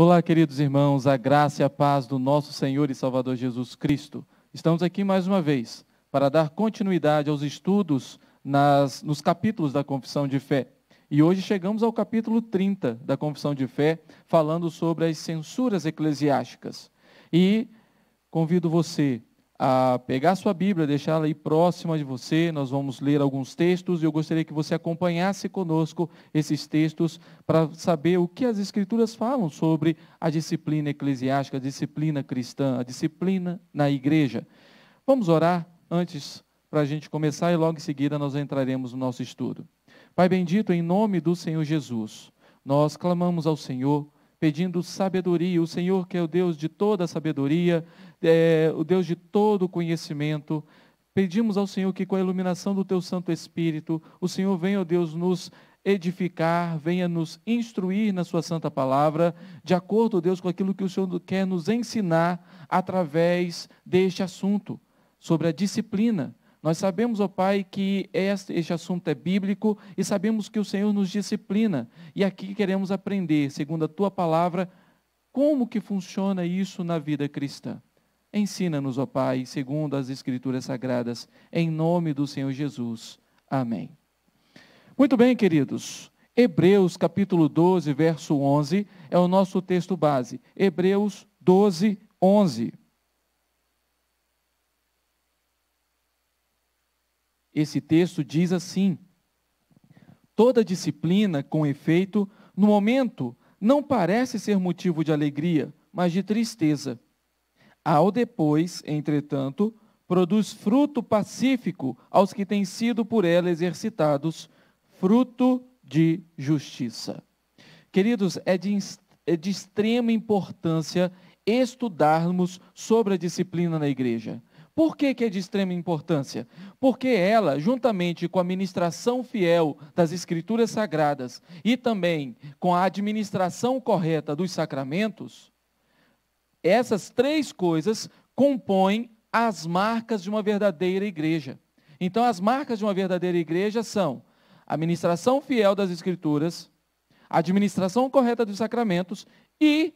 Olá, queridos irmãos, a graça e a paz do nosso Senhor e Salvador Jesus Cristo. Estamos aqui mais uma vez para dar continuidade aos estudos nas, nos capítulos da Confissão de Fé. E hoje chegamos ao capítulo 30 da Confissão de Fé, falando sobre as censuras eclesiásticas. E convido você a pegar a sua Bíblia, deixá-la aí próxima de você. Nós vamos ler alguns textos e eu gostaria que você acompanhasse conosco esses textos para saber o que as Escrituras falam sobre a disciplina eclesiástica, a disciplina cristã, a disciplina na igreja. Vamos orar antes para a gente começar e logo em seguida nós entraremos no nosso estudo. Pai bendito, em nome do Senhor Jesus, nós clamamos ao Senhor pedindo sabedoria. O Senhor, que é o Deus de toda sabedoria, é, o Deus de todo conhecimento, pedimos ao Senhor que, com a iluminação do Teu Santo Espírito, o Senhor venha, ó Deus, nos edificar, venha nos instruir na Sua Santa Palavra, de acordo, ó Deus, com aquilo que o Senhor quer nos ensinar através deste assunto, sobre a disciplina nós sabemos, ó oh Pai, que este, assunto é bíblico e sabemos que o Senhor nos disciplina. E aqui queremos aprender, segundo a tua palavra, como que funciona isso na vida cristã. Ensina-nos, ó oh Pai, segundo as Escrituras Sagradas, em nome do Senhor Jesus. Amém. Muito bem, queridos. Hebreus capítulo 12, verso 11 é o nosso texto base. Hebreus 12, 11. Esse texto diz assim: Toda disciplina, com efeito, no momento, não parece ser motivo de alegria, mas de tristeza. Ao depois, entretanto, produz fruto pacífico aos que têm sido por ela exercitados, fruto de justiça. Queridos, é de, é de extrema importância estudarmos sobre a disciplina na igreja. Por que, que é de extrema importância? Porque ela, juntamente com a administração fiel das Escrituras Sagradas e também com a administração correta dos sacramentos, essas três coisas compõem as marcas de uma verdadeira igreja. Então, as marcas de uma verdadeira igreja são a administração fiel das Escrituras, a administração correta dos sacramentos e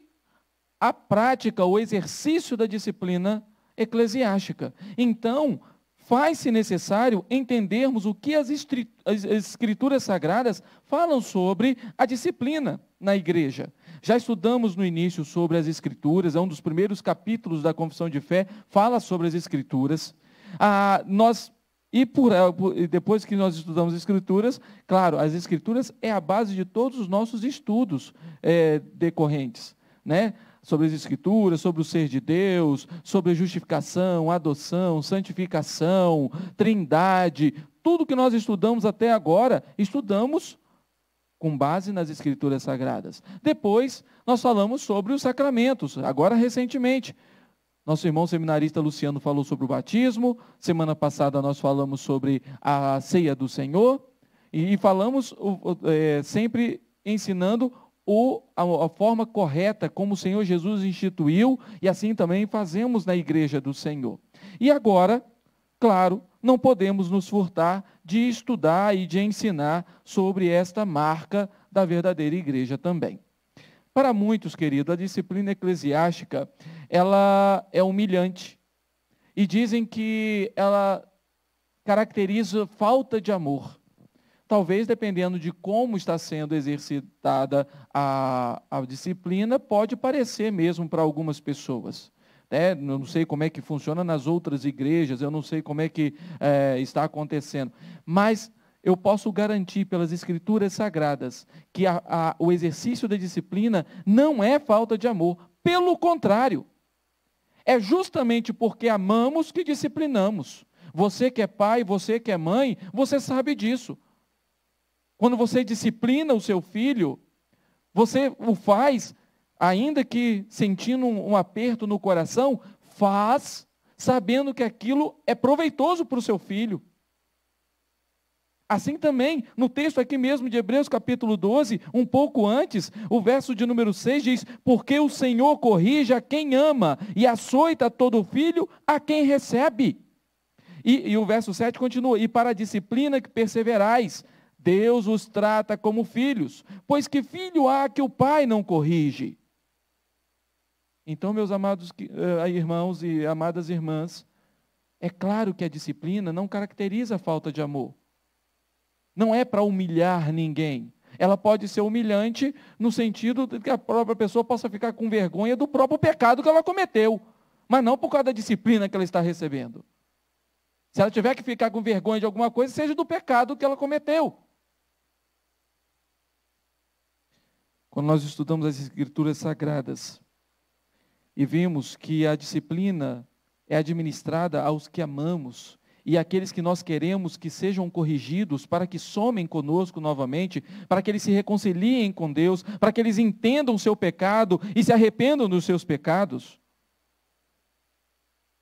a prática, o exercício da disciplina eclesiástica. Então, faz-se necessário entendermos o que as escrituras sagradas falam sobre a disciplina na igreja. Já estudamos no início sobre as escrituras, é um dos primeiros capítulos da confissão de fé, fala sobre as escrituras. Ah, nós e por, ah, depois que nós estudamos escrituras, claro, as escrituras é a base de todos os nossos estudos é, decorrentes, né? sobre as Escrituras, sobre o ser de Deus, sobre a justificação, adoção, santificação, trindade, tudo que nós estudamos até agora, estudamos com base nas Escrituras Sagradas. Depois, nós falamos sobre os sacramentos, agora recentemente. Nosso irmão seminarista Luciano falou sobre o batismo, semana passada nós falamos sobre a ceia do Senhor, e falamos é, sempre ensinando o, a, a, forma correta como o Senhor Jesus instituiu, e assim também fazemos na igreja do Senhor. E agora, claro, não podemos nos furtar de estudar e de ensinar sobre esta marca da verdadeira igreja também. Para muitos, querido, a disciplina eclesiástica, ela é humilhante. E dizem que ela caracteriza falta de amor talvez dependendo de como está sendo exercitada a, a disciplina, pode parecer mesmo para algumas pessoas. Né? Não sei como é que funciona nas outras igrejas, eu não sei como é que é, está acontecendo. Mas eu posso garantir pelas escrituras sagradas que a, a, o exercício da disciplina não é falta de amor. Pelo contrário, é justamente porque amamos que disciplinamos. Você que é pai, você que é mãe, você sabe disso. Quando você disciplina o seu filho, você o faz, ainda que sentindo um aperto no coração, faz sabendo que aquilo é proveitoso para o seu filho. Assim também, no texto aqui mesmo de Hebreus capítulo 12, um pouco antes, o verso de número 6 diz: Porque o Senhor corrige a quem ama e açoita todo filho a quem recebe. E, e o verso 7 continua: E para a disciplina que perseverais, Deus os trata como filhos, pois que filho há que o pai não corrige? Então, meus amados eh, irmãos e amadas irmãs, é claro que a disciplina não caracteriza a falta de amor. Não é para humilhar ninguém. Ela pode ser humilhante no sentido de que a própria pessoa possa ficar com vergonha do próprio pecado que ela cometeu, mas não por causa da disciplina que ela está recebendo. Se ela tiver que ficar com vergonha de alguma coisa, seja do pecado que ela cometeu. Quando nós estudamos as Escrituras Sagradas e vimos que a disciplina é administrada aos que amamos e aqueles que nós queremos que sejam corrigidos, para que somem conosco novamente, para que eles se reconciliem com Deus, para que eles entendam o seu pecado e se arrependam dos seus pecados.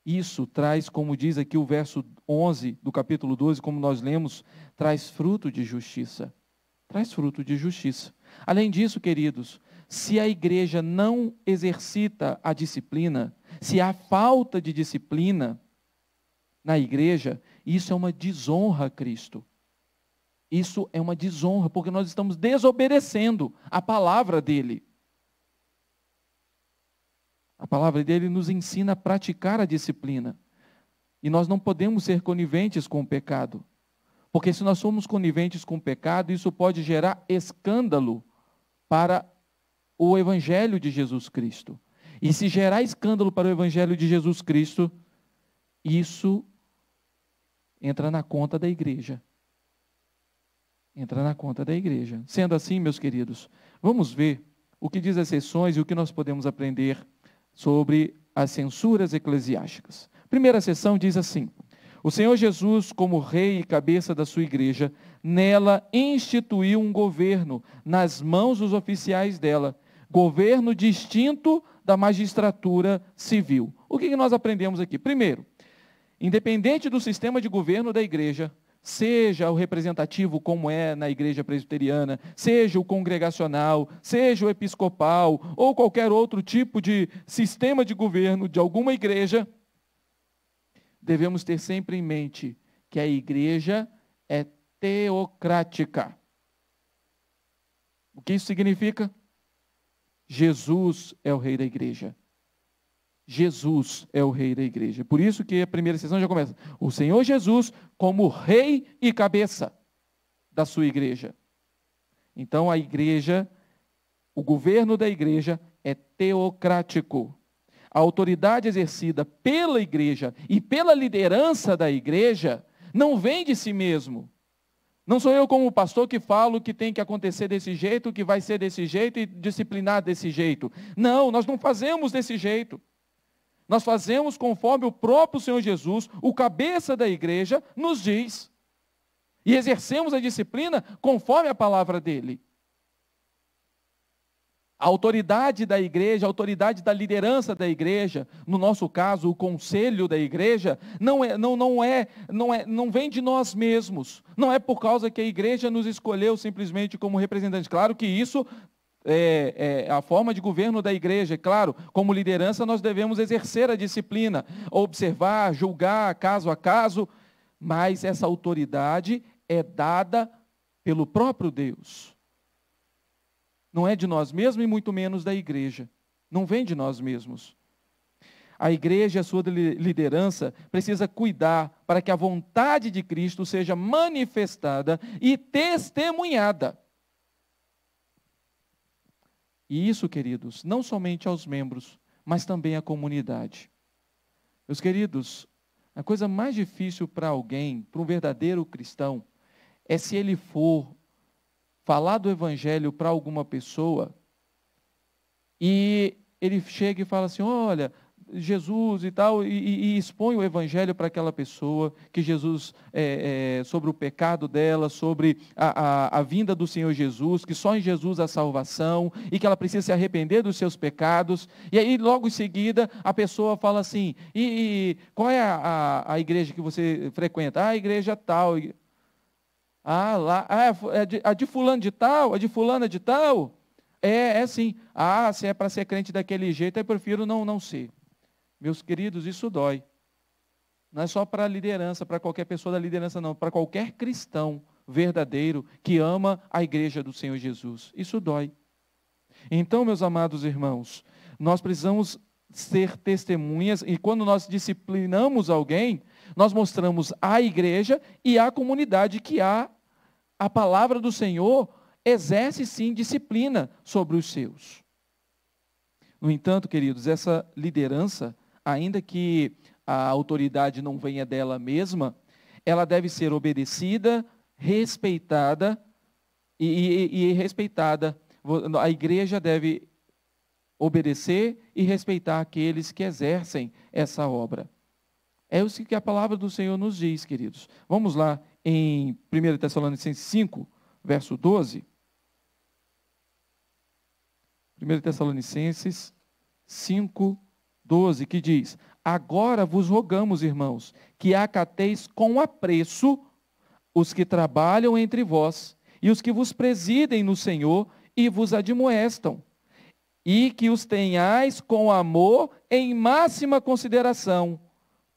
Isso traz, como diz aqui o verso 11 do capítulo 12, como nós lemos, traz fruto de justiça traz fruto de justiça. Além disso, queridos, se a igreja não exercita a disciplina, se há falta de disciplina na igreja, isso é uma desonra a Cristo. Isso é uma desonra, porque nós estamos desobedecendo a palavra dele. A palavra dele nos ensina a praticar a disciplina. E nós não podemos ser coniventes com o pecado. Porque se nós somos coniventes com o pecado, isso pode gerar escândalo para o evangelho de Jesus Cristo. E se gerar escândalo para o evangelho de Jesus Cristo, isso entra na conta da igreja. Entra na conta da igreja. Sendo assim, meus queridos, vamos ver o que diz as sessões e o que nós podemos aprender sobre as censuras eclesiásticas. Primeira sessão diz assim: o Senhor Jesus, como rei e cabeça da sua igreja, nela instituiu um governo nas mãos dos oficiais dela, governo distinto da magistratura civil. O que nós aprendemos aqui? Primeiro, independente do sistema de governo da igreja, seja o representativo como é na igreja presbiteriana, seja o congregacional, seja o episcopal ou qualquer outro tipo de sistema de governo de alguma igreja, devemos ter sempre em mente que a igreja é teocrática. O que isso significa? Jesus é o rei da igreja. Jesus é o rei da igreja. Por isso que a primeira sessão já começa. O Senhor Jesus como rei e cabeça da sua igreja. Então a igreja, o governo da igreja é teocrático a autoridade exercida pela igreja e pela liderança da igreja não vem de si mesmo. Não sou eu como pastor que falo que tem que acontecer desse jeito, que vai ser desse jeito e disciplinar desse jeito. Não, nós não fazemos desse jeito. Nós fazemos conforme o próprio Senhor Jesus, o cabeça da igreja, nos diz. E exercemos a disciplina conforme a palavra dele. A autoridade da igreja, a autoridade da liderança da igreja, no nosso caso, o conselho da igreja, não é não, não é, não é, não vem de nós mesmos. Não é por causa que a igreja nos escolheu simplesmente como representantes. Claro que isso é, é, a forma de governo da igreja. É claro, como liderança nós devemos exercer a disciplina, observar, julgar caso a caso, mas essa autoridade é dada pelo próprio Deus. Não é de nós mesmos e muito menos da igreja. Não vem de nós mesmos. A igreja e a sua liderança precisa cuidar para que a vontade de Cristo seja manifestada e testemunhada. E isso, queridos, não somente aos membros, mas também à comunidade. Meus queridos, a coisa mais difícil para alguém, para um verdadeiro cristão, é se ele for falar do evangelho para alguma pessoa e ele chega e fala assim: olha, Jesus e tal, e, e expõe o evangelho para aquela pessoa, que Jesus, é, é, sobre o pecado dela, sobre a, a, a, vinda do Senhor Jesus, que só em Jesus há salvação, e que ela precisa se arrepender dos seus pecados. E aí, logo em seguida, a pessoa fala assim: e, e qual é a, a, a, igreja que você frequenta? Ah, a igreja tal. Ah, lá, ah, é, é de, a de fulano de tal, a de fulana de tal. É, é sim. Ah, se é para ser crente daquele jeito, eu prefiro não, não ser. Meus queridos, isso dói. Não é só para a liderança, para qualquer pessoa da liderança, não. Para qualquer cristão verdadeiro que ama a igreja do Senhor Jesus. Isso dói. Então, meus amados irmãos, nós precisamos ser testemunhas, e quando nós disciplinamos alguém, nós mostramos a igreja e a comunidade que a, a palavra do Senhor exerce sim disciplina sobre os seus. No entanto, queridos, essa liderança, ainda que a autoridade não venha dela mesma, ela deve ser obedecida, respeitada e, e, e respeitada. A igreja deve obedecer e respeitar aqueles que exercem essa obra. É isso que a palavra do Senhor nos diz, queridos. Vamos lá em 1 Tessalonicenses 5, verso 12. 1 Tessalonicenses 5, 12, que diz: Agora vos rogamos, irmãos, que acateis com apreço os que trabalham entre vós e os que vos presidem no Senhor e vos admoestam, e que os tenhais com amor em máxima consideração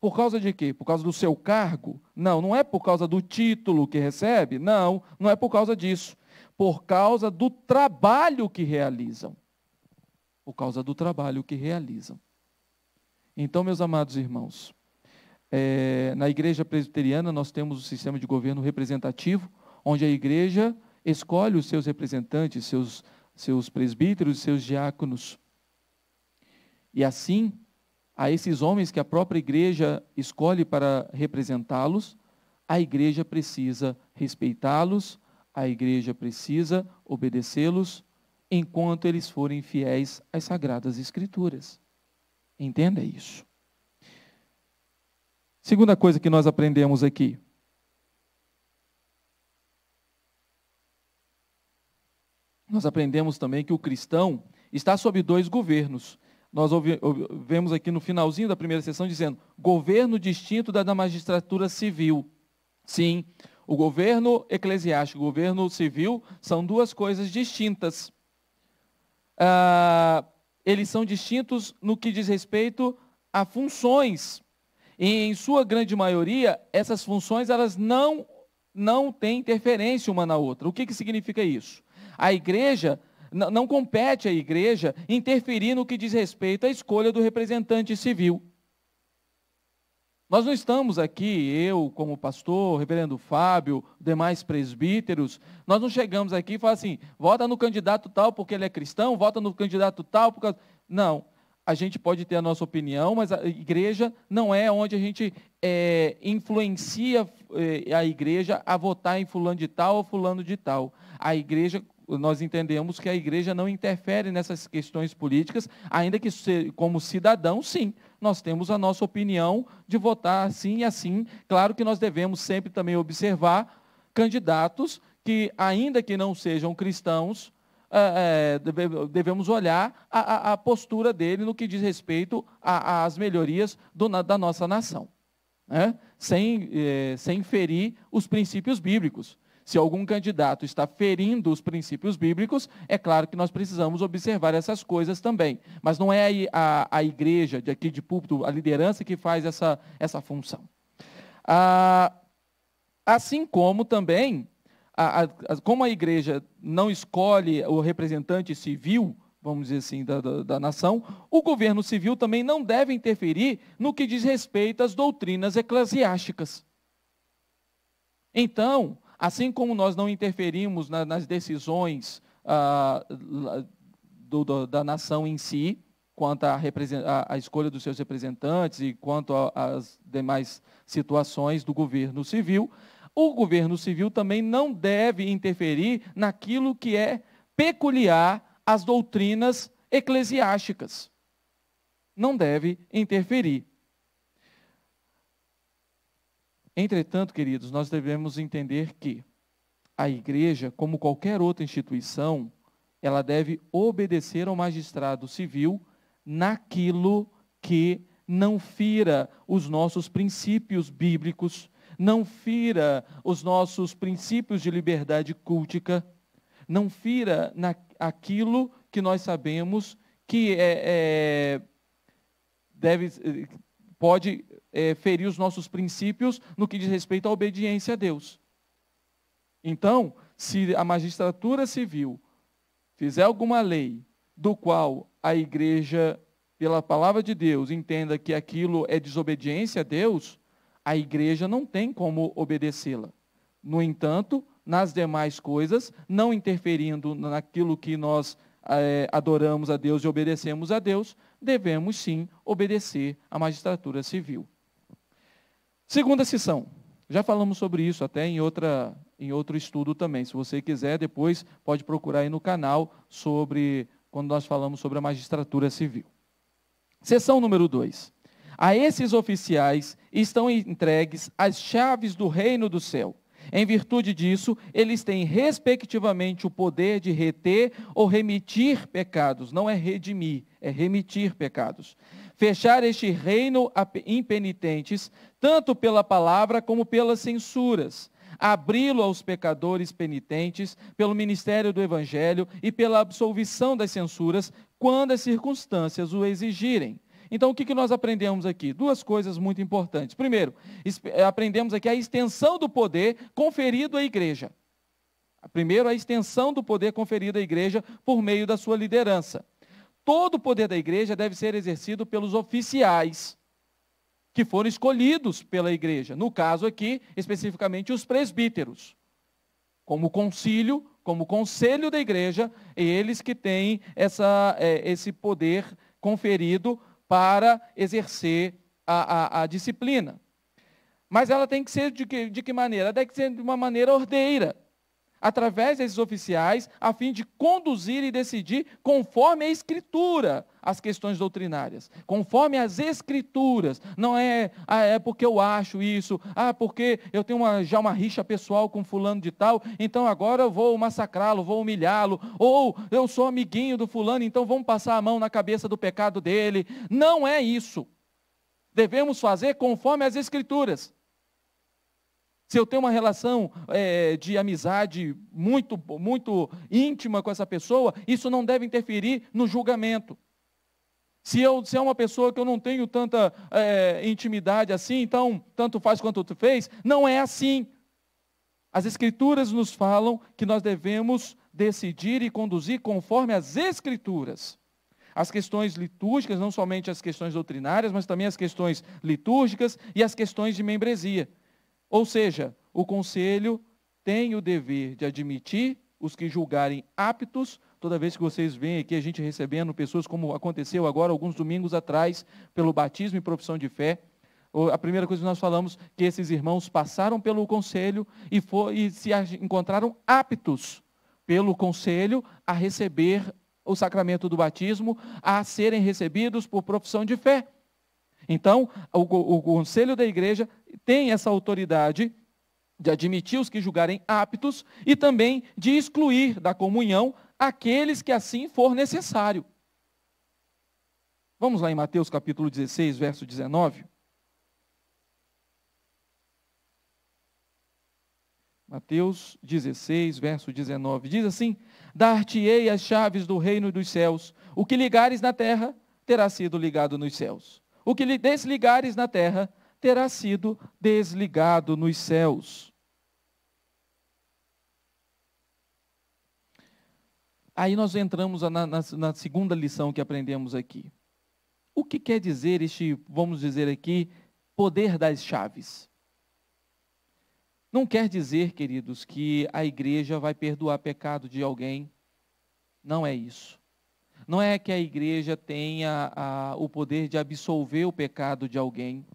por causa de quê? Por causa do seu cargo? Não, não é por causa do título que recebe? Não, não é por causa disso. Por causa do trabalho que realizam. Por causa do trabalho que realizam. Então, meus amados irmãos, é, na igreja presbiteriana nós temos o um sistema de governo representativo, onde a igreja escolhe os seus representantes, seus, seus presbíteros, seus diáconos. E assim, a esses homens que a própria igreja escolhe para representá-los, a igreja precisa respeitá-los, a igreja precisa obedecê-los enquanto eles forem fiéis às sagradas escrituras. Entenda isso. Segunda coisa que nós aprendemos aqui. Nós aprendemos também que o cristão está sob dois governos nós vemos aqui no finalzinho da primeira sessão dizendo: governo distinto da, da magistratura civil. Sim, o governo eclesiástico e o governo civil são duas coisas distintas. Ah, eles são distintos no que diz respeito a funções. E, em sua grande maioria, essas funções elas não, não têm interferência uma na outra. O que, que significa isso? A igreja não compete à igreja interferir no que diz respeito à escolha do representante civil. Nós não estamos aqui, eu como pastor, reverendo Fábio, demais presbíteros, nós não chegamos aqui e falamos assim, vota no candidato tal porque ele é cristão, vota no candidato tal porque... Não, a gente pode ter a nossa opinião, mas a igreja não é onde a gente é, influencia é, a igreja a votar em fulano de tal ou fulano de tal. A igreja nós entendemos que a igreja não interfere nessas questões políticas, ainda que, como cidadão, sim, nós temos a nossa opinião de votar assim e assim. Claro que nós devemos sempre também observar candidatos que, ainda que não sejam cristãos, ah, eh, devemos olhar a, postura dele no que diz respeito às melhorias da nossa nação, né? sem, eh, sem ferir os princípios bíblicos. Se algum candidato está ferindo os princípios bíblicos, é claro que nós precisamos observar essas coisas também. Mas não é a, a, a igreja de aqui de púlpito, a liderança que faz essa, essa função. Ah, assim como também, a, como a igreja não escolhe o representante civil, vamos dizer assim, da, da, da, nação, o governo civil também não deve interferir no que diz respeito às doutrinas eclesiásticas. Então, Assim como nós não interferimos na, nas decisões ah, do, do, da nação em si, quanto à escolha dos seus representantes e quanto às demais situações do governo civil, o governo civil também não deve interferir naquilo que é peculiar às doutrinas eclesiásticas. Não deve interferir. Entretanto, queridos, nós devemos entender que a igreja, como qualquer outra instituição, ela deve obedecer ao magistrado civil naquilo que não fira os nossos princípios bíblicos, não fira os nossos princípios de liberdade cultica, não fira na, aquilo que nós sabemos que é, é deve pode é, ferir os nossos princípios no que diz respeito à obediência a Deus. Então, se a magistratura civil fizer alguma lei do qual a igreja, pela palavra de Deus, entenda que aquilo é desobediência a Deus, a igreja não tem como obedecê-la. No entanto, nas demais coisas, não interferindo naquilo que nós é, adoramos a Deus e obedecemos a Deus, devemos sim obedecer à magistratura civil. Segunda sessão. Já falamos sobre isso até em, outra, em outro estudo também. Se você quiser, depois pode procurar aí no canal sobre quando nós falamos sobre a magistratura civil. Seção número 2. A esses oficiais estão entregues as chaves do reino do céu. Em virtude disso, eles têm respectivamente o poder de reter ou remitir pecados, não é redimir, é remitir pecados. Fechar este reino a impenitentes, tanto pela palavra como pelas censuras. Abri-lo aos pecadores penitentes, pelo ministério do Evangelho e pela absolvição das censuras, quando as circunstâncias o exigirem. Então, o que nós aprendemos aqui? Duas coisas muito importantes. Primeiro, eh, aprendemos aqui a extensão do poder conferido à igreja. Primeiro, a extensão do poder conferido à igreja por meio da sua liderança todo o poder da igreja deve ser exercido pelos oficiais que foram escolhidos pela igreja. No caso aqui, especificamente os presbíteros. Como concílio, como conselho da igreja, eles que têm essa, é, esse poder conferido para exercer a, a, a disciplina. Mas ela tem que ser de que, de que maneira? Ela tem que ser de uma maneira ordeira através desses oficiais, a fim de conduzir e decidir conforme a Escritura as questões doutrinárias, conforme as Escrituras. Não é, ah, é porque eu acho isso, ah, porque eu tenho uma, já uma rixa pessoal com fulano de tal, então agora eu vou massacrá-lo, vou humilhá-lo, ou eu sou amiguinho do fulano, então vamos passar a mão na cabeça do pecado dele. Não é isso. Devemos fazer conforme as Escrituras. Se eu tenho uma relação é, de amizade muito, muito íntima com essa pessoa, isso não deve interferir no julgamento. Se, eu, se é uma pessoa que eu não tenho tanta é, intimidade assim, então tanto faz quanto tu fez, não é assim. As Escrituras nos falam que nós devemos decidir e conduzir conforme as Escrituras. As questões litúrgicas, não somente as questões doutrinárias, mas também as questões litúrgicas e as questões de membresia. Ou seja, o conselho tem o dever de admitir os que julgarem aptos. Toda vez que vocês veem aqui a gente recebendo pessoas, como aconteceu agora alguns domingos atrás, pelo batismo e profissão de fé, a primeira coisa que nós falamos que esses irmãos passaram pelo conselho e, e se encontraram aptos pelo conselho a receber o sacramento do batismo, a serem recebidos por profissão de fé. Então, o, o conselho da igreja tem essa autoridade de admitir os que julgarem aptos e também de excluir da comunhão aqueles que assim for necessário. Vamos lá em Mateus capítulo 16, verso 19. Mateus 16, verso 19, diz assim: Dar-te-ei as chaves do reino dos céus. O que ligares na terra terá sido ligado nos céus. O que desligares na terra terá sido desligado nos céus. Aí nós entramos na, na, na, segunda lição que aprendemos aqui. O que quer dizer este, vamos dizer aqui, poder das chaves? Não quer dizer, queridos, que a igreja vai perdoar pecado de alguém. Não é isso. Não é que a igreja tenha a, ah, o poder de absolver o pecado de alguém.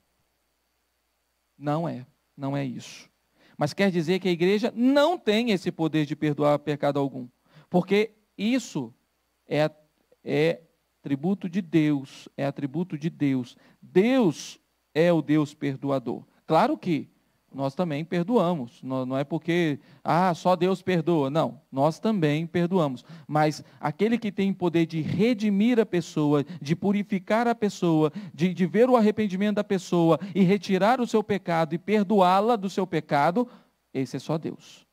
Não é, não é isso. Mas quer dizer que a igreja não tem esse poder de perdoar pecado algum, porque isso é, é atributo de Deus, é atributo de Deus. Deus é o Deus perdoador. Claro que nós também perdoamos. Não é porque, ah, só Deus perdoa. Não, nós também perdoamos. Mas aquele que tem poder de redimir a pessoa, de purificar a pessoa, de, de ver o arrependimento da pessoa e retirar o seu pecado e perdoá-la do seu pecado, esse é só Deus.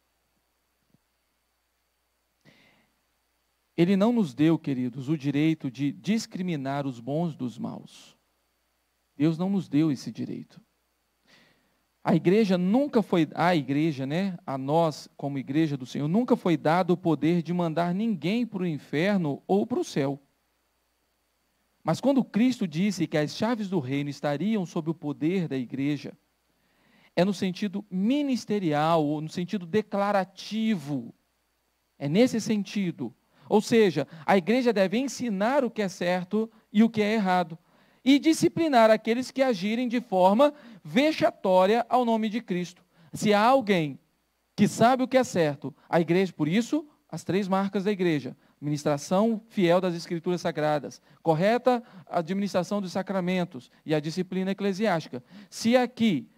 Ele não nos deu, queridos, o direito de discriminar os bons dos maus. Deus não nos deu esse direito. A igreja nunca foi, a igreja, né? A nós, como igreja do Senhor, nunca foi dado o poder de mandar ninguém para o inferno ou para o céu. Mas quando Cristo disse que as chaves do reino estariam sob o poder da igreja, é no sentido ministerial, ou no sentido declarativo. É nesse sentido. Ou seja, a igreja deve ensinar o que é certo e o que é errado e disciplinar aqueles que agirem de forma vexatória ao nome de Cristo. Se há alguém que sabe o que é certo, a igreja, por isso, as três marcas da igreja: administração fiel das escrituras sagradas, correta administração dos sacramentos e a disciplina eclesiástica. Se aqui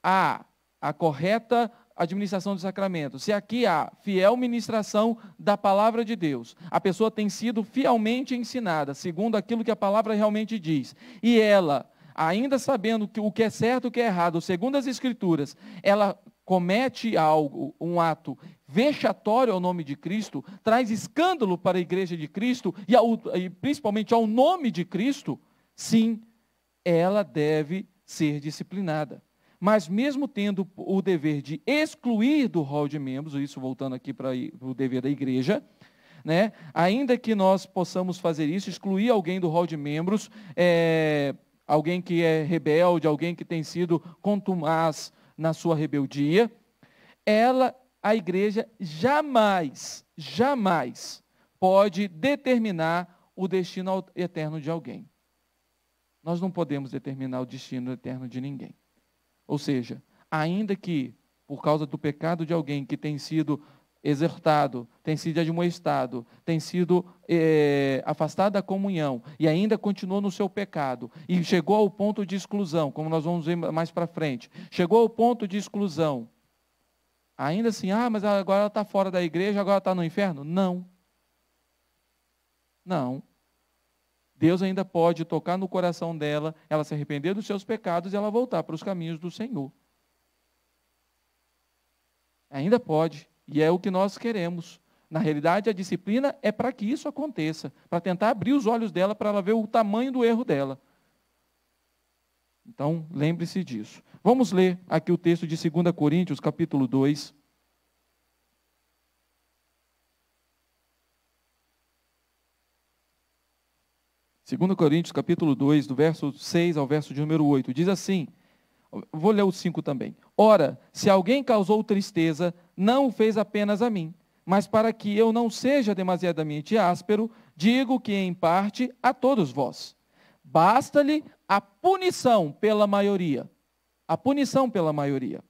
há a correta administração do sacramento. Se aqui há fiel ministração da palavra de Deus, a pessoa tem sido fielmente ensinada, segundo aquilo que a palavra realmente diz, e ela, ainda sabendo que o que é certo e o que é errado, segundo as escrituras, ela comete algo, um ato vexatório ao nome de Cristo, traz escândalo para a igreja de Cristo e, ao, e principalmente ao nome de Cristo, sim, ela deve ser disciplinada mas mesmo tendo o dever de excluir do rol de membros, isso voltando aqui para o dever da igreja, né? ainda que nós possamos fazer isso, excluir alguém do rol de membros, é, alguém que é rebelde, alguém que tem sido contumaz na sua rebeldia, ela, a igreja, jamais, jamais pode determinar o destino eterno de alguém. Nós não podemos determinar o destino eterno de ninguém. Ou seja, ainda que por causa do pecado de alguém que tem sido exortado, tem sido admoestado, tem sido é, afastado da comunhão e ainda continuou no seu pecado e chegou ao ponto de exclusão, como nós vamos ver mais para frente, chegou ao ponto de exclusão. Ainda assim, ah, mas agora ela está fora da igreja, agora está no inferno? Não. Não. Deus ainda pode tocar no coração dela, ela se arrepender dos seus pecados e ela voltar para os caminhos do Senhor. Ainda pode, e é o que nós queremos. Na realidade, a disciplina é para que isso aconteça, para tentar abrir os olhos dela para ela ver o tamanho do erro dela. Então, lembre-se disso. Vamos ler aqui o texto de 2 Coríntios, capítulo 2, 2 Coríntios, capítulo 2, do verso 6 ao verso de número 8, diz assim: Vou ler o 5 também. Ora, se alguém causou tristeza, não o fez apenas a mim, mas para que eu não seja demasiadamente áspero, digo que em parte a todos vós. Basta-lhe a punição pela maioria. A punição pela maioria.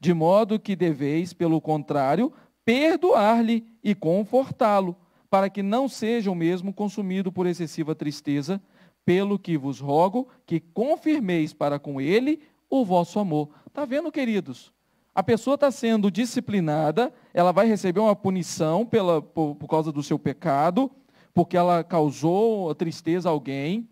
De modo que deveis, pelo contrário, perdoar-lhe e confortá-lo, para que não sejam mesmo consumidos por excessiva tristeza, pelo que vos rogo que confirmeis para com ele o vosso amor. Está vendo, queridos? A pessoa está sendo disciplinada, ela vai receber uma punição pela, por, por causa do seu pecado, porque ela causou tristeza a alguém.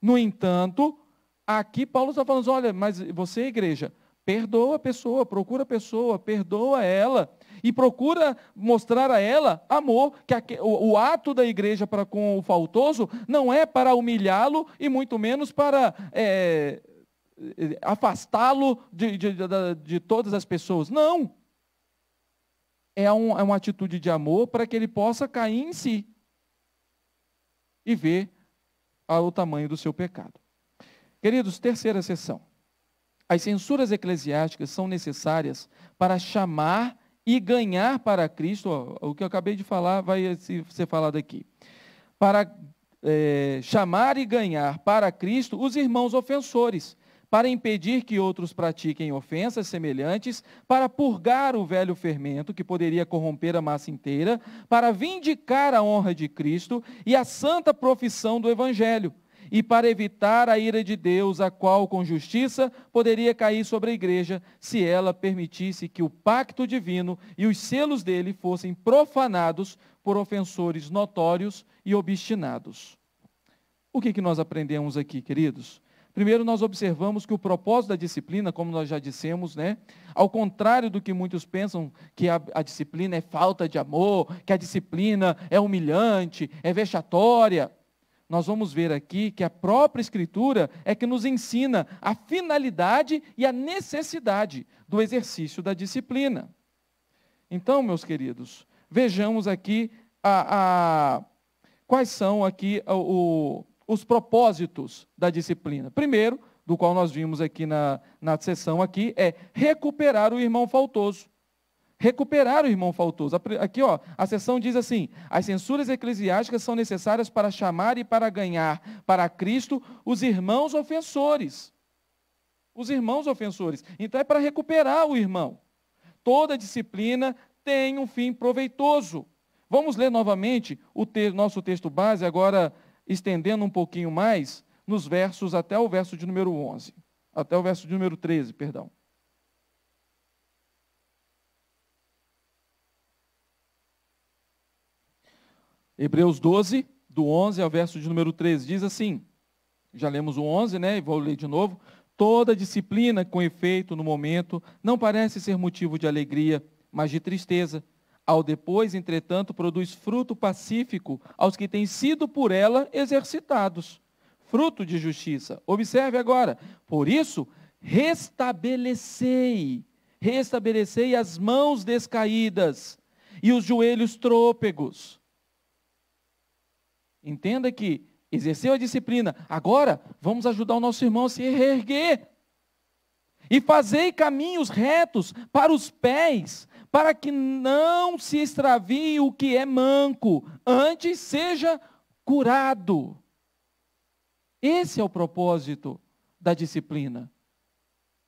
No entanto, aqui Paulo está falando: olha, mas você, igreja, Perdoa a pessoa, procura a pessoa, perdoa ela e procura mostrar a ela amor, que o, ato da igreja para com o faltoso não é para humilhá-lo e muito menos para é, é afastá-lo de, de, de, de, todas as pessoas. Não! É, um, é uma atitude de amor para que ele possa cair em si e ver o tamanho do seu pecado. Queridos, terceira sessão. As censuras eclesiásticas são necessárias para chamar e ganhar para Cristo, ó, o que eu acabei de falar vai ser falado aqui, para é, chamar e ganhar para Cristo os irmãos ofensores, para impedir que outros pratiquem ofensas semelhantes, para purgar o velho fermento que poderia corromper a massa inteira, para vindicar a honra de Cristo e a santa profissão do Evangelho e para evitar a ira de Deus, a qual com justiça poderia cair sobre a igreja se ela permitisse que o pacto divino e os selos dele fossem profanados por ofensores notórios e obstinados. O que, que nós aprendemos aqui, queridos? Primeiro, nós observamos que o propósito da disciplina, como nós já dissemos, né, ao contrário do que muitos pensam, que a, a disciplina é falta de amor, que a disciplina é humilhante, é vexatória, nós vamos ver aqui que a própria Escritura é que nos ensina a finalidade e a necessidade do exercício da disciplina. Então, meus queridos, vejamos aqui a, a, quais são aqui o, os propósitos da disciplina. Primeiro, do qual nós vimos aqui na, na sessão aqui, é recuperar o irmão faltoso recuperar o irmão faltoso. Aqui, ó, a sessão diz assim: as censuras eclesiásticas são necessárias para chamar e para ganhar para Cristo os irmãos ofensores. Os irmãos ofensores. Então é para recuperar o irmão. Toda disciplina tem um fim proveitoso. Vamos ler novamente o te nosso texto base, agora estendendo um pouquinho mais, nos versos até o verso de número 11, até o verso de número 13, perdão. Hebreus 12, do 11 ao verso de número 13, diz assim: já lemos o 11, né? E vou ler de novo. Toda disciplina, com efeito no momento, não parece ser motivo de alegria, mas de tristeza. Ao depois, entretanto, produz fruto pacífico aos que têm sido por ela exercitados. Fruto de justiça. Observe agora. Por isso, restabelecei, restabelecei as mãos descaídas e os joelhos trôpegos Entenda que exerceu a disciplina. Agora, vamos ajudar o nosso irmão a se reerguer. E fazei caminhos retos para os pés, para que não se extravie o que é manco, antes seja curado. Esse é o propósito da disciplina.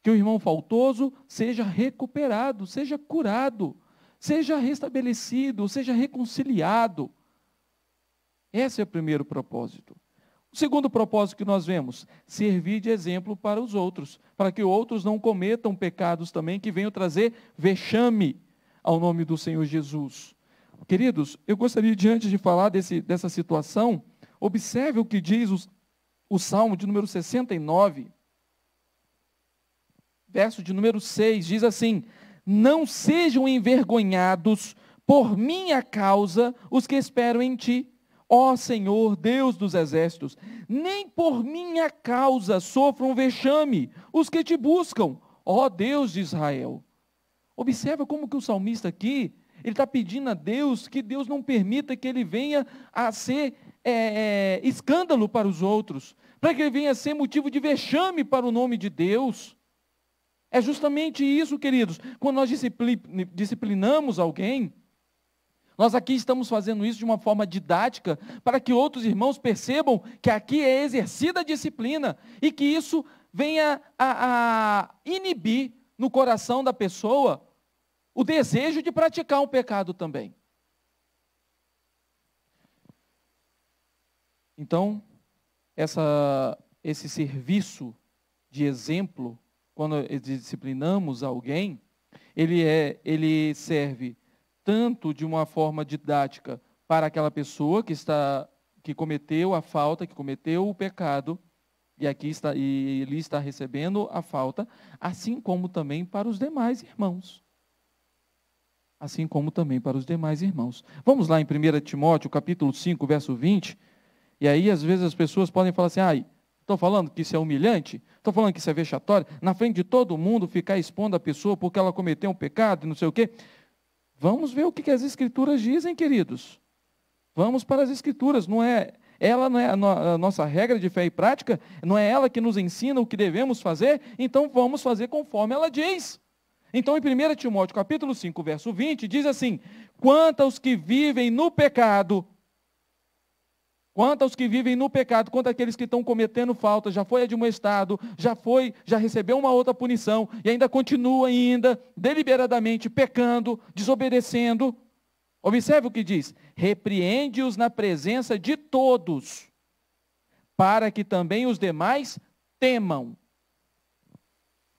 Que o irmão faltoso seja recuperado, seja curado, seja restabelecido, seja reconciliado. Esse é o primeiro propósito. O segundo propósito que nós vemos, servir de exemplo para os outros, para que outros não cometam pecados também que venham trazer vexame ao nome do Senhor Jesus. Queridos, eu gostaria, diante de falar desse, dessa situação, observe o que diz os, o Salmo de número 69, verso de número 6, diz assim: Não sejam envergonhados por minha causa os que esperam em ti Ó Senhor, Deus dos exércitos, nem por minha causa sofram vexame os que te buscam, ó Deus de Israel. Observa como que o salmista aqui, ele está pedindo a Deus que Deus não permita que ele venha a ser é, é, escândalo para os outros, para que ele venha a ser motivo de vexame para o nome de Deus. É justamente isso, queridos. Quando nós disciplinamos alguém, nós aqui estamos fazendo isso de uma forma didática para que outros irmãos percebam que aqui é exercida a disciplina e que isso venha a, a inibir no coração da pessoa o desejo de praticar um pecado também. Então, essa, esse serviço de exemplo, quando disciplinamos alguém, ele, é, ele serve tanto de uma forma didática para aquela pessoa que está que cometeu a falta, que cometeu o pecado, e aqui está e ele está recebendo a falta, assim como também para os demais irmãos. Assim como também para os demais irmãos. Vamos lá em 1 Timóteo, capítulo 5, verso 20. E aí, às vezes, as pessoas podem falar assim, ai, Estou falando que isso é humilhante? Estou falando que isso é vexatório? Na frente de todo mundo ficar expondo a pessoa porque ela cometeu um pecado e não sei o quê? Vamos ver o que as Escrituras dizem, queridos. Vamos para as Escrituras. Não é ela não é a nossa regra de fé e prática, não é ela que nos ensina o que devemos fazer, então vamos fazer conforme ela diz. Então, em 1 Timóteo capítulo 5, verso 20, diz assim: quanto aos que vivem no pecado, Quanto aos que vivem no pecado, quanto àqueles que estão cometendo falta, já foi admoestado, já foi, já recebeu uma outra punição e ainda continua ainda deliberadamente pecando, desobedecendo. Observe o que diz: repreende-os na presença de todos, para que também os demais temam.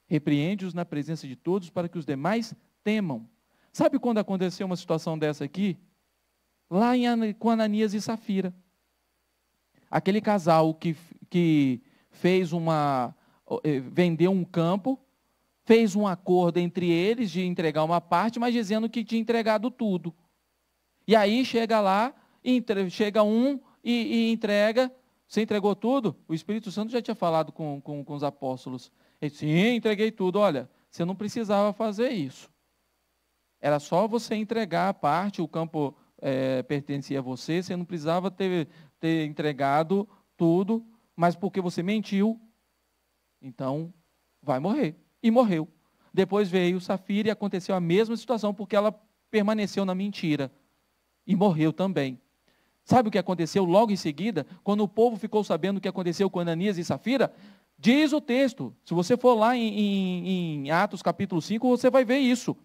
Repreende-os na presença de todos, para que os demais temam. Sabe quando aconteceu uma situação dessa aqui? Lá em, com Ananias e Safira aquele casal que, que fez uma eh, vendeu um campo, fez um acordo entre eles de entregar uma parte, mas dizendo que tinha entregado tudo. E aí chega lá, chega um e, e entrega, você entregou tudo? O Espírito Santo já tinha falado com, com, com os apóstolos. Ele disse, sim, entreguei tudo. Olha, você não precisava fazer isso. Era só você entregar a parte, o campo é, pertencia a você, você não precisava ter ter entregado tudo, mas porque você mentiu, então vai morrer. E morreu. Depois veio Safira e aconteceu a mesma situação, porque ela permaneceu na mentira e morreu também. Sabe o que aconteceu logo em seguida, quando o povo ficou sabendo o que aconteceu com Ananias e Safira? Diz o texto, se você for lá em, em, em Atos capítulo 5, você vai ver isso.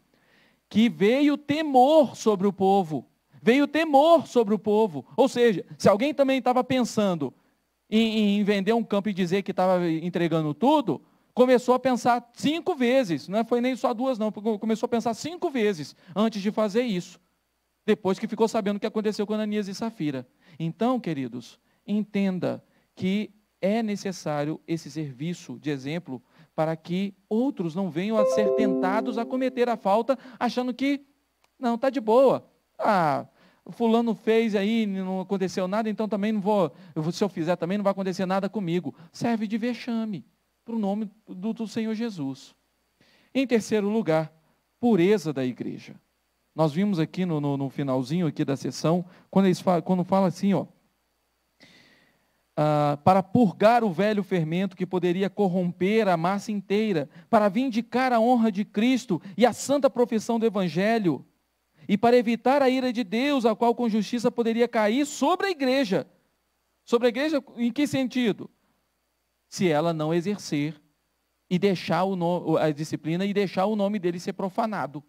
Que veio temor sobre o povo veio temor sobre o povo. Ou seja, se alguém também estava pensando em, em, vender um campo e dizer que estava entregando tudo, começou a pensar cinco vezes, não foi nem só duas, não, começou a pensar cinco vezes antes de fazer isso. Depois que ficou sabendo o que aconteceu com Ananias e Safira. Então, queridos, entenda que é necessário esse serviço de exemplo para que outros não venham a ser tentados a cometer a falta achando que não, está de boa. Ah, fulano fez aí, não aconteceu nada, então também não vou, se eu fizer também não vai acontecer nada comigo. Serve de vexame para o nome do, do Senhor Jesus. Em terceiro lugar, pureza da igreja. Nós vimos aqui no, no, no finalzinho aqui da sessão, quando, eles falam, quando fala assim, ó, ah, para purgar o velho fermento que poderia corromper a massa inteira, para vindicar a honra de Cristo e a santa profissão do Evangelho, e para evitar a ira de Deus, a qual com justiça poderia cair sobre a igreja. Sobre a igreja, em que sentido? Se ela não exercer e deixar o a disciplina e deixar o nome dele ser profanado.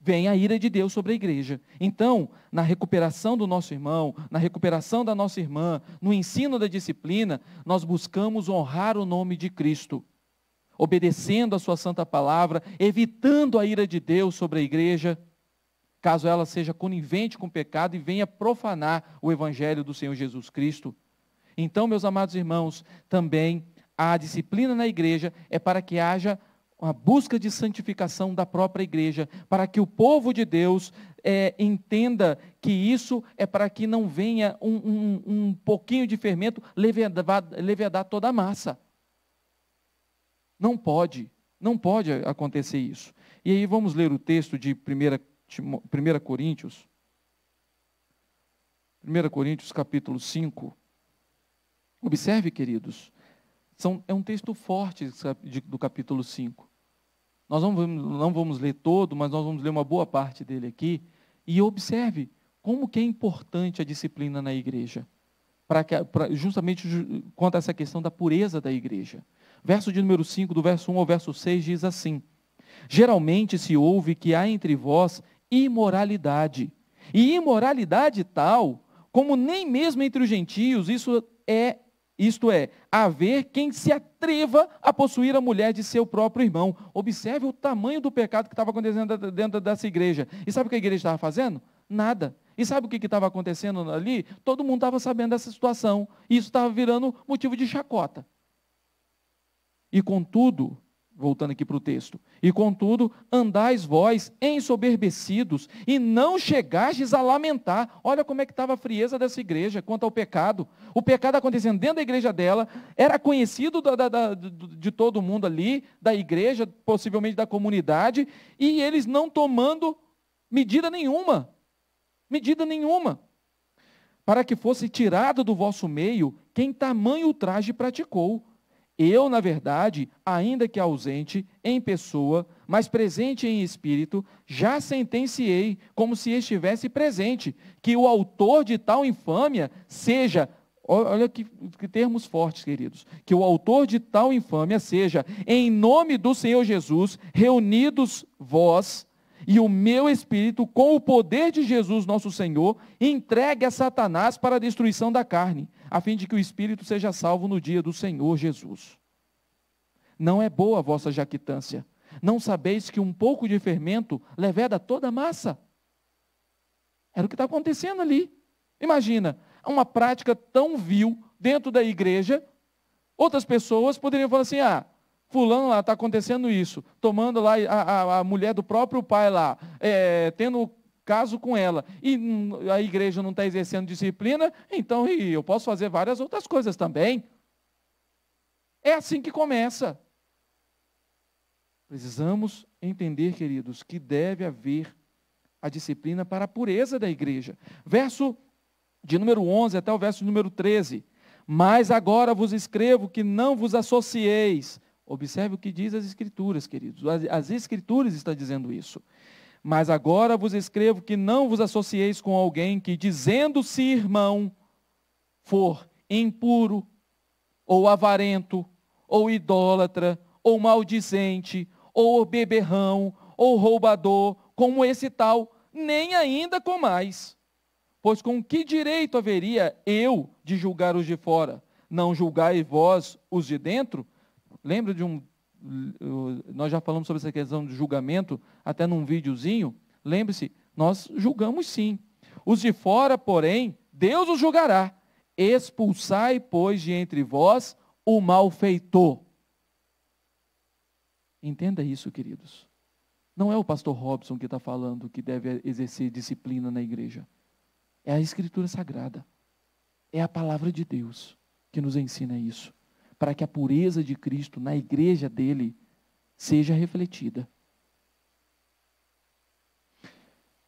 Vem a ira de Deus sobre a igreja. Então, na recuperação do nosso irmão, na recuperação da nossa irmã, no ensino da disciplina, nós buscamos honrar o nome de Cristo, obedecendo a sua santa palavra, evitando a ira de Deus sobre a igreja caso ela seja conivente com o pecado e venha profanar o evangelho do Senhor Jesus Cristo. Então, meus amados irmãos, também a disciplina na igreja é para que haja uma busca de santificação da própria igreja, para que o povo de Deus é, entenda que isso é para que não venha um, um, um pouquinho de fermento levedar, toda a massa. Não pode, não pode acontecer isso. E aí vamos ler o texto de 1 1 Coríntios, 1 Coríntios capítulo 5. Observe, queridos, são, é um texto forte do capítulo 5. Nós não vamos, não vamos ler todo, mas nós vamos ler uma boa parte dele aqui. E observe como que é importante a disciplina na igreja, pra, pra justamente quanto a essa questão da pureza da igreja. Verso de número 5, do verso 1 ao verso 6, diz assim, Geralmente se ouve que há entre vós imoralidade. E imoralidade tal, como nem mesmo entre os gentios, isso é, isto é, haver quem se atreva a possuir a mulher de seu próprio irmão. Observe o tamanho do pecado que estava acontecendo dentro dessa igreja. E sabe o que a igreja estava fazendo? Nada. E sabe o que estava acontecendo ali? Todo mundo estava sabendo dessa situação. E isso estava virando motivo de chacota. E contudo, voltando aqui para o texto. E contudo, andais vós ensoberbecidos e não chegastes a lamentar. Olha como é que estava a frieza dessa igreja quanto ao pecado. O pecado acontecendo dentro da igreja dela, era conhecido da, da, da, de todo mundo ali, da igreja, possivelmente da comunidade, e eles não tomando medida nenhuma. Medida nenhuma. Para que fosse tirado do vosso meio quem tamanho ultraje praticou eu, na verdade, ainda que ausente em pessoa, mas presente em espírito, já sentenciei, como se estivesse presente, que o autor de tal infâmia seja. Olha que, que termos fortes, queridos. Que o autor de tal infâmia seja, em nome do Senhor Jesus, reunidos vós e o meu espírito, com o poder de Jesus nosso Senhor, entregue a Satanás para a destruição da carne a fim de que o espírito seja salvo no dia do Senhor Jesus. Não é boa a vossa jactância. Não sabeis que um pouco de fermento leveda toda a massa? Era o que está acontecendo ali. Imagina, uma prática tão vil dentro da igreja, outras pessoas poderiam falar assim: ah, fulano lá está acontecendo isso, tomando lá a, a, a mulher do próprio pai lá, é, tendo caso com ela e a igreja não está exercendo disciplina, então eu posso fazer várias outras coisas também. É assim que começa. Precisamos entender, queridos, que deve haver a disciplina para a pureza da igreja. Verso de número 11 até o verso número 13. Mas agora vos escrevo que não vos associeis. Observe o que diz as Escrituras, queridos. As, as Escrituras estão dizendo isso. Mas agora vos escrevo que não vos associeis com alguém que, dizendo-se irmão, for impuro, ou avarento, ou idólatra, ou maldizente, ou beberrão, ou roubador, como esse tal, nem ainda com mais. Pois com que direito haveria eu de julgar os de fora? Não julgai vós os de dentro? Lembra de um nós já falamos sobre essa questão de julgamento, até num videozinho, lembre-se, nós julgamos sim. Os de fora, porém, Deus os julgará. Expulsai, pois, de entre vós o malfeitor. Entenda isso, queridos. Não é o pastor Robson que está falando que deve exercer disciplina na igreja. É a Escritura Sagrada. É a palavra de Deus que nos ensina isso para que a pureza de Cristo na igreja dele seja refletida.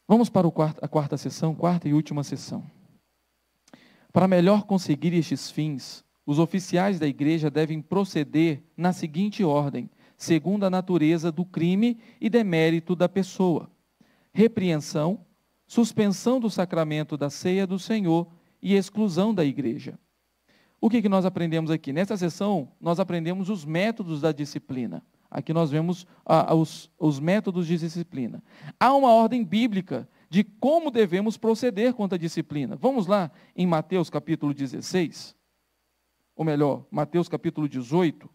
Vamos para quarto, a quarta sessão, quarta e última sessão. Para melhor conseguir estes fins, os oficiais da igreja devem proceder na seguinte ordem, segundo a natureza do crime e demérito da pessoa: repreensão, suspensão do sacramento da ceia do Senhor e exclusão da igreja. O que, que nós aprendemos aqui? Nessa sessão, nós aprendemos os métodos da disciplina. Aqui nós vemos ah, ah os, os métodos de disciplina. Há uma ordem bíblica de como devemos proceder quanto à disciplina. Vamos lá em Mateus capítulo 16, ou melhor, Mateus capítulo 18,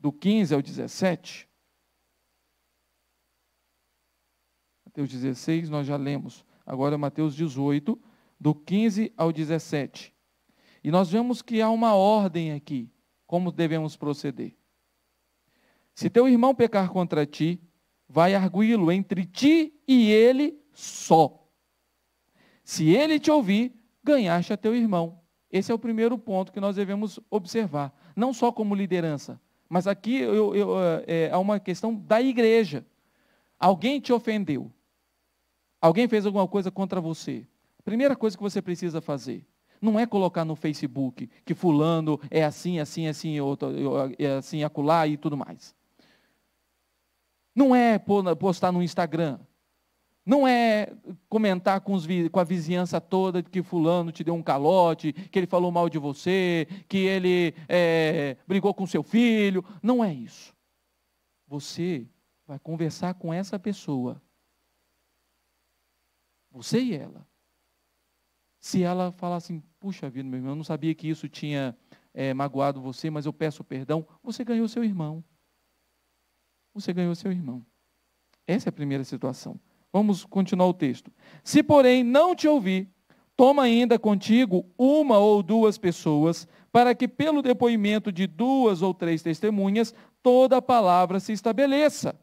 do 15 ao 17. Mateus 16, nós já lemos. Agora é Mateus 18, do 15 ao 17. E nós vemos que há uma ordem aqui, como devemos proceder. Se teu irmão pecar contra ti, vai arguí-lo entre ti e ele só. Se ele te ouvir, ganhaste a teu irmão. Esse é o primeiro ponto que nós devemos observar, não só como liderança, mas aqui eu, eu, é, é uma questão da igreja. Alguém te ofendeu, alguém fez alguma coisa contra você. A primeira coisa que você precisa fazer não é colocar no Facebook que fulano é assim, assim, assim, outro, é assim, acolá e tudo mais. Não é postar no Instagram. Não é comentar com, os, com a vizinhança toda que fulano te deu um calote, que ele falou mal de você, que ele é, brigou com seu filho. Não é isso. Você vai conversar com essa pessoa. Você e ela se ela falar assim, puxa vida, meu irmão, eu não sabia que isso tinha é, magoado você, mas eu peço perdão, você ganhou seu irmão. Você ganhou seu irmão. Essa é a primeira situação. Vamos continuar o texto. Se, porém, não te ouvir, toma ainda contigo uma ou duas pessoas, para que, pelo depoimento de duas ou três testemunhas, toda a palavra se estabeleça.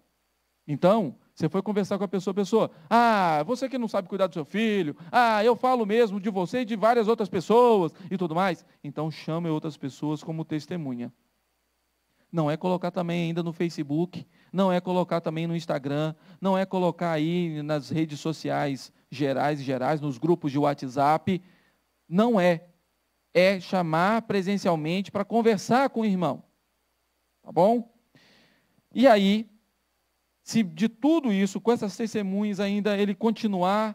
Então, você foi conversar com a pessoa, a pessoa, ah, você que não sabe cuidar do seu filho, ah, eu falo mesmo de você e de várias outras pessoas e tudo mais. Então chame outras pessoas como testemunha. Não é colocar também ainda no Facebook, não é colocar também no Instagram, não é colocar aí nas redes sociais gerais e gerais, nos grupos de WhatsApp. Não é. É chamar presencialmente para conversar com o irmão. Tá bom? E aí, se de tudo isso, com essas testemunhas ainda, ele continuar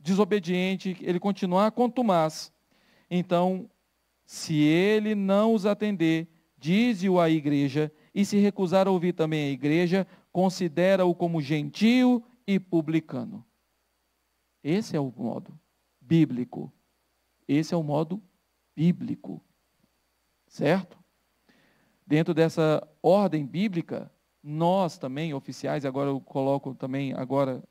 desobediente, ele continuar contumaz, então, se ele não os atender, diz o à igreja, e se recusar a ouvir também a igreja, considera-o como gentio e publicano. Esse é o modo bíblico. Esse é o modo bíblico. Certo? Dentro dessa ordem bíblica, nós também, oficiais, agora eu coloco também, agora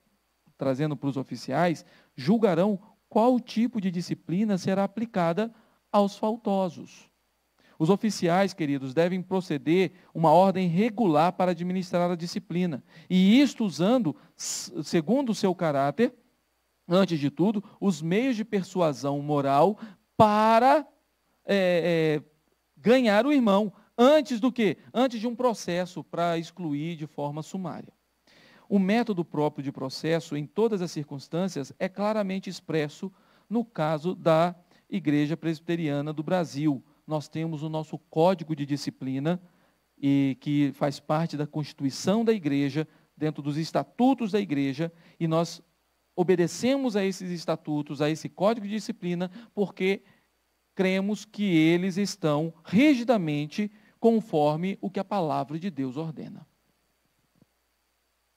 trazendo para os oficiais, julgarão qual tipo de disciplina será aplicada aos faltosos. Os oficiais, queridos, devem proceder uma ordem regular para administrar a disciplina, e isto usando, segundo o seu caráter, antes de tudo, os meios de persuasão moral para é, é, ganhar o irmão, Antes do que? Antes de um processo para excluir de forma sumária. O método próprio de processo, em todas as circunstâncias, é claramente expresso no caso da Igreja Presbiteriana do Brasil. Nós temos o nosso código de disciplina, e que faz parte da Constituição da Igreja, dentro dos estatutos da Igreja, e nós obedecemos a esses estatutos, a esse código de disciplina, porque cremos que eles estão rigidamente conforme o que a palavra de Deus ordena.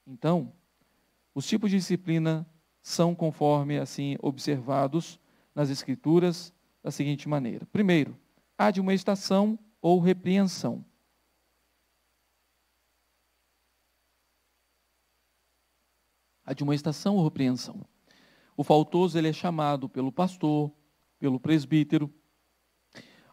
Então, os tipos de disciplina são conforme assim observados nas escrituras da seguinte maneira. Primeiro, uma admoestação ou repreensão. Admoestação ou repreensão. O faltoso ele é chamado pelo pastor, pelo presbítero,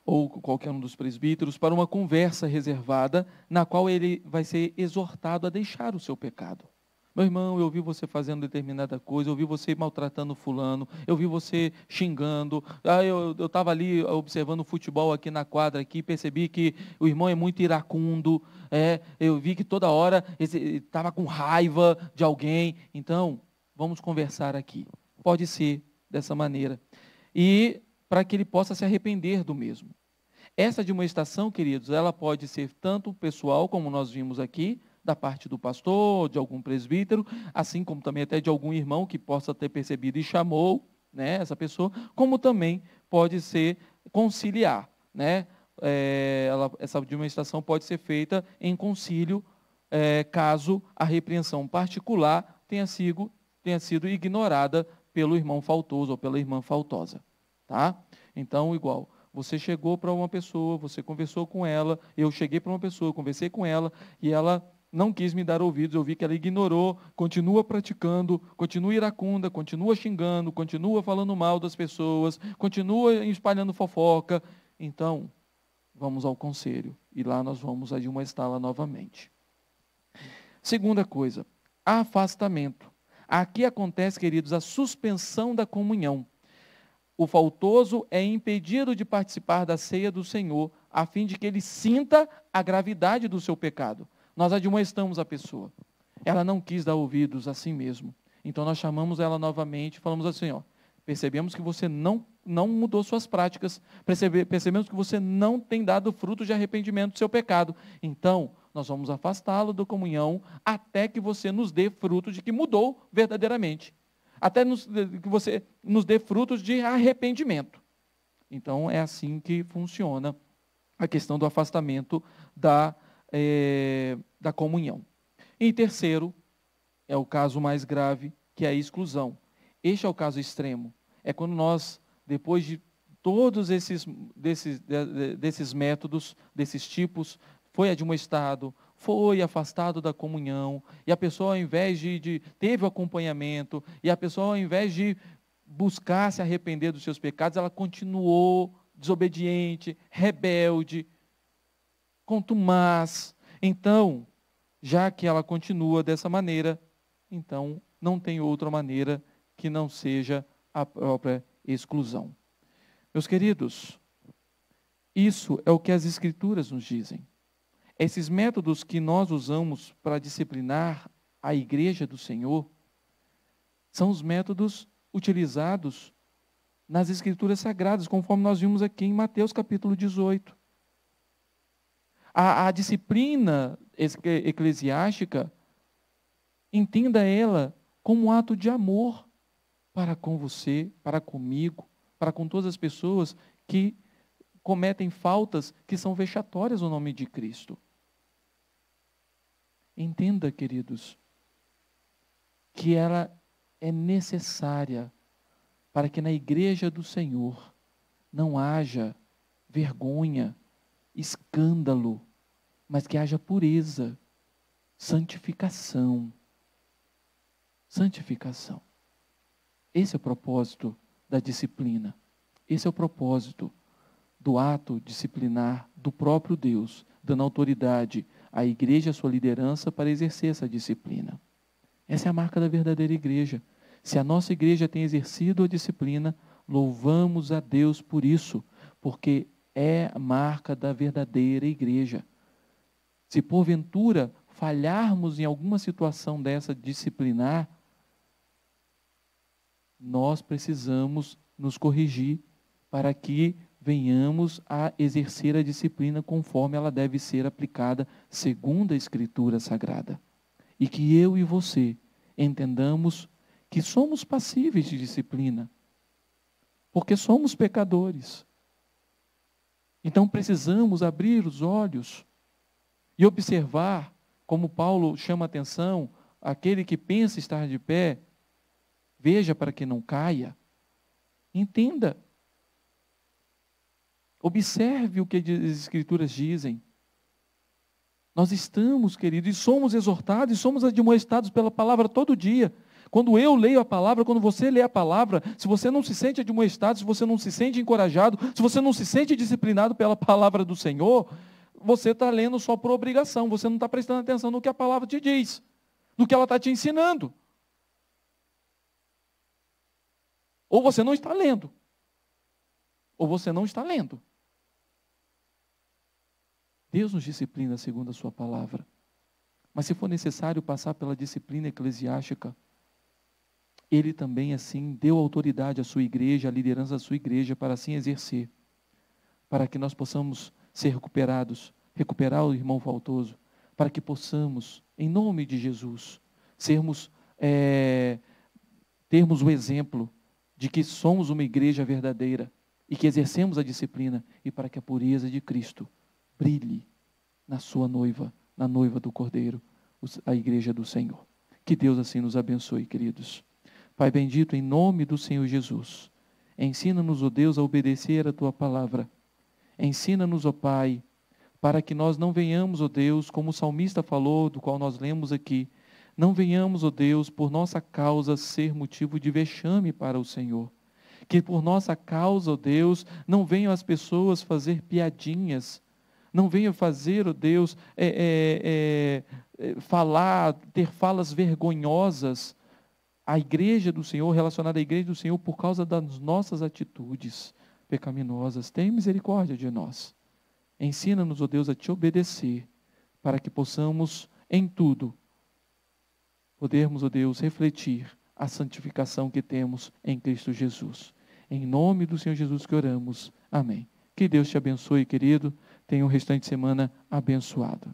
ou qualquer um dos presbíteros para uma conversa reservada, na qual ele vai ser exortado a deixar o seu pecado. Meu irmão, eu vi você fazendo determinada coisa, eu vi você maltratando fulano, eu vi você xingando, ah, eu estava ali observando o futebol aqui na quadra aqui, percebi que o irmão é muito iracundo, é, eu vi que toda hora estava com raiva de alguém. Então, vamos conversar aqui. Pode ser dessa maneira. E para que ele possa se arrepender do mesmo. Essa demonstração, queridos, ela pode ser tanto pessoal, como nós vimos aqui, da parte do pastor, de algum presbítero, assim como também até de algum irmão que possa ter percebido e chamou né, essa pessoa, como também pode ser conciliar. Né? É, ela, essa demonstração pode ser feita em concílio, é, caso a repreensão particular tenha sido, tenha sido ignorada pelo irmão faltoso ou pela irmã faltosa. Tá? Então, igual, você chegou para uma pessoa, você conversou com ela, eu cheguei para uma pessoa, conversei com ela, e ela não quis me dar ouvidos, eu vi que ela ignorou, continua praticando, continua iracunda, continua xingando, continua falando mal das pessoas, continua espalhando fofoca. Então, vamos ao conselho e lá nós vamos uma estala novamente. Segunda coisa, afastamento. Aqui acontece, queridos, a suspensão da comunhão o faltoso é impedido de participar da ceia do Senhor, a fim de que ele sinta a gravidade do seu pecado. Nós admoestamos a pessoa. Ela não quis dar ouvidos a si mesmo. Então nós chamamos ela novamente e falamos assim: ó, percebemos que você não, não mudou suas práticas, percebe, percebemos que você não tem dado fruto de arrependimento do seu pecado. Então, nós vamos afastá-lo da comunhão até que você nos dê fruto de que mudou verdadeiramente até nos, que você nos dê frutos de arrependimento. Então, é assim que funciona a questão do afastamento da, é, da comunhão. Em terceiro, é o caso mais grave, que é a exclusão. Este é o caso extremo. É quando nós, depois de todos esses, desses, desses métodos, desses tipos, foi admoestado, foi afastado da comunhão, e a pessoa, ao invés de, de teve o acompanhamento, e a pessoa, ao invés de buscar se arrepender dos seus pecados, ela continuou desobediente, rebelde, contumaz. Então, já que ela continua dessa maneira, então não tem outra maneira que não seja a própria exclusão. Meus queridos, isso é o que as Escrituras nos dizem. Esses métodos que nós usamos para disciplinar a igreja do Senhor são os métodos utilizados nas Escrituras Sagradas, conforme nós vimos aqui em Mateus capítulo 18. A, a disciplina eclesiástica, entenda ela como um ato de amor para com você, para comigo, para com todas as pessoas que cometem faltas que são vexatórias no nome de Cristo. Entenda, queridos, que ela é necessária para que na igreja do Senhor não haja vergonha, escândalo, mas que haja pureza, santificação. Santificação. Esse é o propósito da disciplina. Esse é o propósito do ato disciplinar do próprio Deus, dando autoridade a igreja, a sua liderança, para exercer essa disciplina. Essa é a marca da verdadeira igreja. Se a nossa igreja tem exercido a disciplina, louvamos a Deus por isso, porque é marca da verdadeira igreja. Se porventura falharmos em alguma situação dessa disciplinar, nós precisamos nos corrigir para que venhamos a exercer a disciplina conforme ela deve ser aplicada segundo a Escritura Sagrada. E que eu e você entendamos que somos passíveis de disciplina, porque somos pecadores. Então precisamos abrir os olhos e observar, como Paulo chama atenção, aquele que pensa estar de pé, veja para que não caia. Entenda Observe o que as Escrituras dizem. Nós estamos, queridos, e somos exortados e somos admoestados pela palavra todo dia. Quando eu leio a palavra, quando você lê a palavra, se você não se sente admoestado, se você não se sente encorajado, se você não se sente disciplinado pela palavra do Senhor, você está lendo só por obrigação, você não está prestando atenção no que a palavra te diz, no que ela está te ensinando. Ou você não está lendo, ou você não está lendo. Deus nos disciplina segundo a sua palavra. Mas se for necessário passar pela disciplina eclesiástica, ele também assim deu autoridade à sua igreja, à liderança da sua igreja para assim exercer, para que nós possamos ser recuperados, recuperar o irmão faltoso, para que possamos, em nome de Jesus, sermos é, termos o exemplo de que somos uma igreja verdadeira e que exercemos a disciplina e para que a pureza de Cristo brilhe na sua noiva, na noiva do Cordeiro, a igreja do Senhor. Que Deus assim nos abençoe, queridos. Pai bendito, em nome do Senhor Jesus, ensina-nos, ó oh Deus, a obedecer a tua palavra. Ensina-nos, ó oh Pai, para que nós não venhamos, ó oh Deus, como o salmista falou, do qual nós lemos aqui, não venhamos, ó Deus, por nossa causa ser motivo de vexame para o Senhor. Que por nossa causa, ó Deus, não venham as pessoas fazer piadinhas, não venha fazer, ó oh Deus, é, é, é, é, falar, ter falas vergonhosas à igreja do Senhor, relacionada à igreja do Senhor, por causa das nossas atitudes pecaminosas. Tem misericórdia de nós. Ensina-nos, ó oh Deus, a te obedecer, para que possamos, em tudo, podermos, ó oh Deus, refletir a santificação que temos em Cristo Jesus. Em nome do Senhor Jesus que oramos. Amém. Que Deus te abençoe, querido. Tenha um restante de semana abençoado.